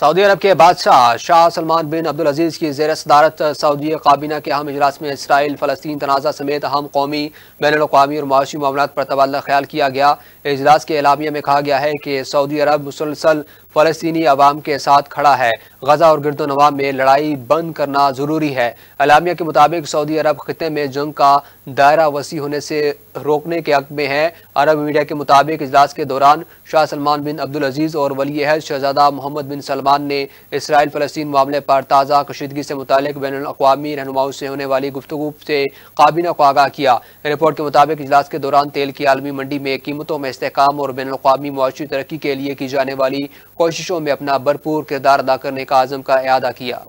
Saudi अरब के बादशाह शाह सलमान बिन अब्दुल अजीज़ की जेर सदारत सऊदी काबीना के अहम इजलास में इसराइल फ़लस्तीन तनाज़ा समेत अहम कौमी बैन अवी और माशी मामला पर तबादला ख्याल किया गया इजलास के अलामिया में कहा गया है कि सऊदी अरब मुसलसल फ़लस्तनी आवाम के साथ खड़ा है गजा और गिरदो नवा में लड़ाई बंद करना ज़रूरी है अलामिया के मुताबिक सऊदी अरब खत्े में जंग का दायरा वसी होने से रोकने के हक में है अरब मीडिया के मुताबिक इजलास के दौरान शाह सलमान बिन अब्दुल अजीज़ और वली अहद शहजादा मोहम्मद बिन सलमान ने इसराइल फ़लस्तीन मामले पर ताज़ा कशीदगी से मुतल बैन अवी रहनुमाओं से होने वाली गुफ्तु से काबीना को आगाह किया रिपोर्ट के मुताबिक इजलास के दौरान तेल की आलमी मंडी में कीमतों में इसकाम और बैन अवी मुआशी तरक्की के लिए की जाने वाली कोशिशों में अपना भरपूर किरदार अदा करने का आजम का अदा किया